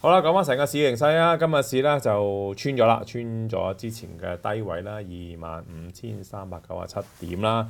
好啦，講翻成個市形勢啦，今日市咧就穿咗啦，穿咗之前嘅低位啦，二萬五千三百九啊七點啦，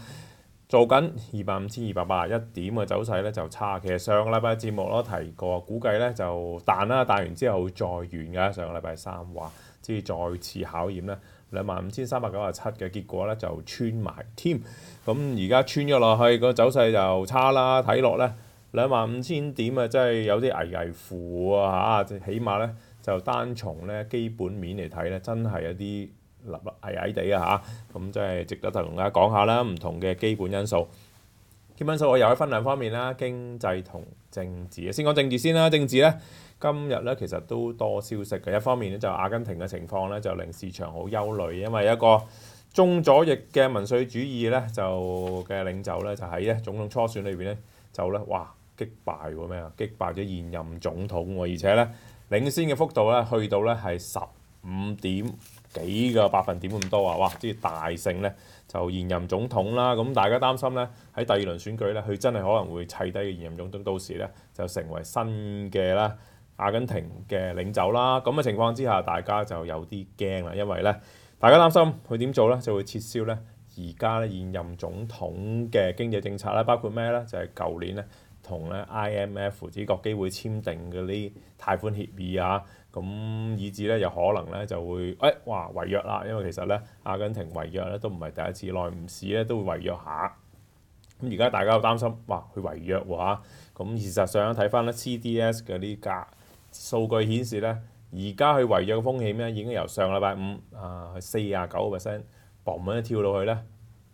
做緊二萬五千二百八十一點嘅走勢咧就差。其實上個禮拜節目咯提過，估計咧就彈啦，彈完之後再軟嘅。上個禮拜三話，即係再次考驗咧兩萬五千三百九啊七嘅結果咧就穿埋添。咁而家穿咗落去個走勢就差啦，睇落咧。兩萬五千點啊，真係有啲危危乎啊起碼咧就單從咧基本面嚟睇咧，真係有啲立矮矮地啊嚇！咁即係值得同大家講下啦，唔同嘅基本因素。基本因素我又喺分兩方面啦，經濟同政治先講政治先啦，政治咧今日咧其實都多消息嘅。一方面咧就阿根廷嘅情況咧就令市場好憂慮，因為一個中左翼嘅民粹主義咧就嘅領袖咧就喺總統初選裏邊咧就咧哇～擊敗喎咩啊？擊敗咗現任總統喎，而且咧領先嘅幅度咧去到咧係十五點幾個百分點咁多啊！哇，即係大勝咧，就現任總統啦。咁大家擔心咧喺第二輪選舉咧，佢真係可能會砌低現任總統，到時咧就成為新嘅啦阿根廷嘅領袖啦。咁嘅情況之下，大家就有啲驚啦，因為咧大家擔心佢點做咧，就會撤銷咧而家咧現任總統嘅經濟政策啦，包括咩咧，就係舊年咧。同咧 IMF 以及各機會簽訂嗰啲貸款協議啊，咁以至咧有可能咧就會誒哇違約啦，因為其實咧阿根廷違約咧都唔係第一次，內唔市咧都會違約下。咁而家大家又擔心，哇佢違約喎咁事實上睇翻咧 CDS 嘅呢價數據顯示咧，而家佢違約嘅風險咧已經由上個禮拜五啊四廿九個 percent，嘣咁一跳到去咧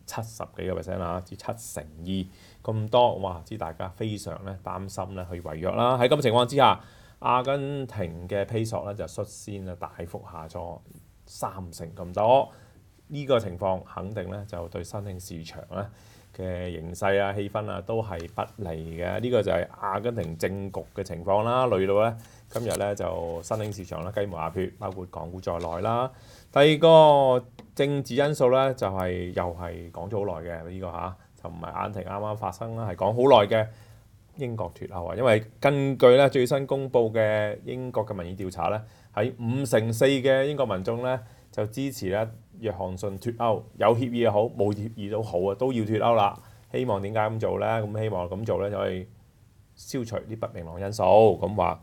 七十幾個 percent 啦，至七成二。咁多哇！知大家非常咧擔心咧去違約啦。喺咁情況之下，阿根廷嘅披索咧就率先啊大幅下挫三成咁多。呢個情況肯定咧就對新興市場咧嘅形勢啊氣氛啊都係不利嘅。呢個就係阿根廷政局嘅情況啦。累到咧今日咧就新興市場啦雞毛下血，包括港股在內啦。第二個政治因素咧就係又係講咗好耐嘅呢個嚇。就唔眼停啱啱發生啦，係講好耐嘅英國脱歐啊！因為根據咧最新公布嘅英國嘅民意調查咧，喺五成四嘅英國民眾咧就支持咧約翰遜脱歐，有協議又好，冇協議都好啊，都要脱歐啦！希望點解咁做咧？咁希望咁做咧，就可以消除啲不明朗因素咁話，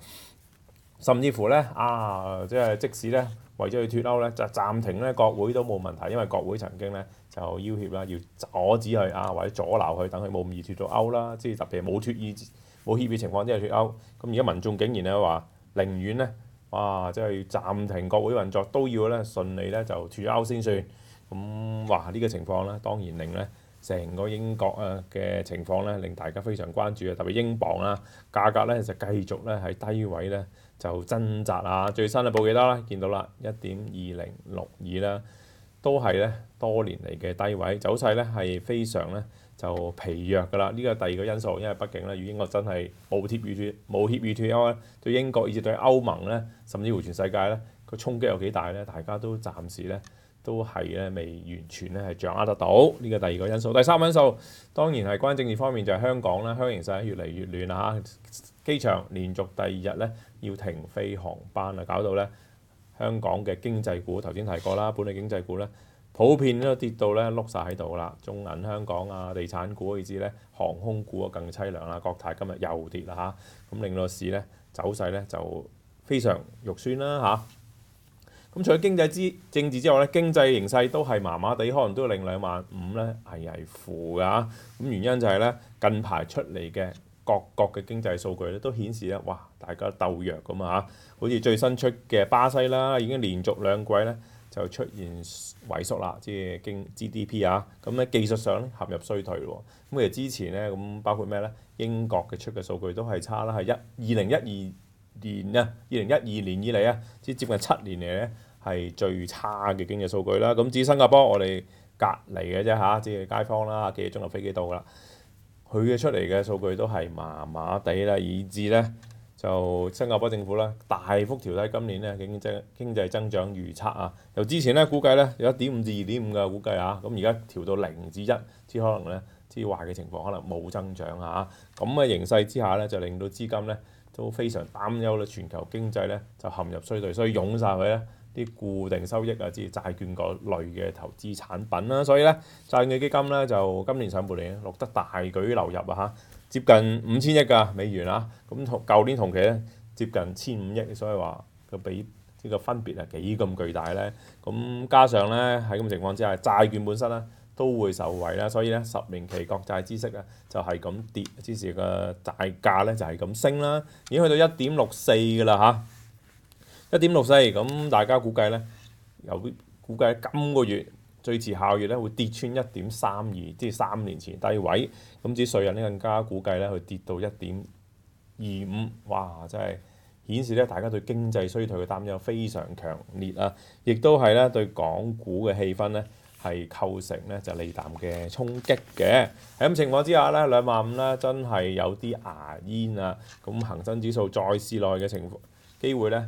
甚至乎咧啊，即係即使咧為咗去脱歐咧，就暫停咧國會都冇問題，因為國會曾經咧。就要挟啦，要阻止佢啊，或者阻挠佢，等佢冇咁易脱到歐啦。即係特別冇脱意、冇協議情況之下脱歐。咁而家民眾竟然咧話，寧願咧，哇，即係暫停國會運作，都要咧順利咧就脱歐先算。咁哇，呢個情況咧，當然令咧成個英國啊嘅情況咧，令大家非常關注啊。特別英磅啦，價格咧就繼續咧喺低位咧就掙扎啊。最新嘅報幾多啦？見到啦，一點二零六二啦。都係咧多年嚟嘅低位，走勢咧係非常咧就疲弱㗎啦。呢個第二個因素，因為畢竟咧，與英國真係冇貼議脱冇貼議脱歐咧，對英國以至對歐盟咧，甚至乎全世界咧個衝擊有幾大咧？大家都暫時咧都係咧未完全咧係掌握得到呢個第二個因素。第三因素當然係關政治方面，就係香港啦，香港形勢越嚟越亂啦嚇，機場連續第二日咧要停飛航班啊，搞到咧～香港嘅經濟股頭先提過啦，本地經濟股咧普遍都跌到咧碌晒喺度啦，中銀香港啊、地產股以至咧，航空股啊更凄涼啦。國泰今日又跌啦嚇，咁令到市咧走勢咧就非常肉酸啦嚇。咁除咗經濟之政治之外咧，經濟形勢都係麻麻地，可能都零兩萬五咧，危危負㗎咁原因就係咧，近排出嚟嘅。各國嘅經濟數據咧都顯示咧，哇！大家鬥弱咁啊好似最新出嘅巴西啦，已經連續兩季咧就出現萎縮啦，即係經 GDP 啊，咁咧技術上咧陷入衰退喎。咁實之前咧，咁包括咩咧？英國嘅出嘅數據都係差啦，係一二零一二年啊，二零一二年以嚟啊，即接近七年嚟咧係最差嘅經濟數據啦。咁至於新加坡，我哋隔離嘅啫嚇，即係街坊啦，嘅中立飛機到噶啦。佢嘅出嚟嘅數據都係麻麻地啦，以至咧就新加坡政府咧大幅調低今年咧經濟經濟增長預測啊！由之前咧估計咧有一點五至二點五嘅估計啊，咁而家調到零至一，之可能咧之壞嘅情況可能冇增長啊，咁嘅形勢之下咧，就令到資金咧都非常擔憂啦，全球經濟咧就陷入衰退，所以湧晒佢咧。啲固定收益啊，即係債券嗰類嘅投資產品啦，所以咧債券基金咧就今年上半年咧得大舉流入啊嚇，接近五千億嘅美元啊，咁同舊年同期咧接近千五億，所以話個比呢個分別係幾咁巨大咧，咁加上咧喺咁嘅情況之下，債券本身咧都會受惠啦，所以咧十年期國債知息啊就係咁跌，之前嘅債價咧就係咁升啦，已經去到一點六四嘅啦嚇。一點六四咁，大家估計咧，有估計今個月最遲下月咧會跌穿一點三二，即係三年前低位。咁至於最近咧，更加估計咧，佢跌到一點二五，哇！真係顯示咧，大家對經濟衰退嘅擔憂非常強烈啊！亦都係咧，對港股嘅氣氛咧係構成咧就利淡嘅衝擊嘅喺咁情況之下咧，兩萬五咧真係有啲牙煙啊！咁恒生指數再試耐嘅情況機會咧。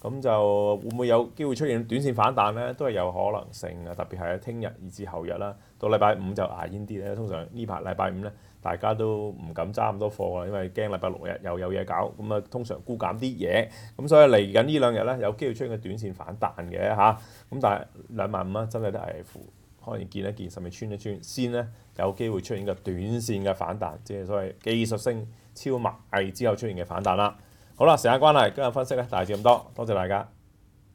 咁就會唔會有機會出現短線反彈咧？都係有可能性嘅，特別係喺聽日以至後日啦。到禮拜五就牙煙啲咧，通常呢排禮拜五咧，大家都唔敢揸咁多貨啦，因為驚禮拜六日又有嘢搞。咁啊，通常沽減啲嘢。咁所以嚟緊呢兩日咧，有機會出現個短線反彈嘅嚇。咁但係兩萬五蚊真係都係可能見一見，甚至穿一穿，先咧有機會出現個短線嘅反彈，即係所謂技術升超買之後出現嘅反彈啦。好啦，時間關係，今日分析咧大致咁多，多謝大家。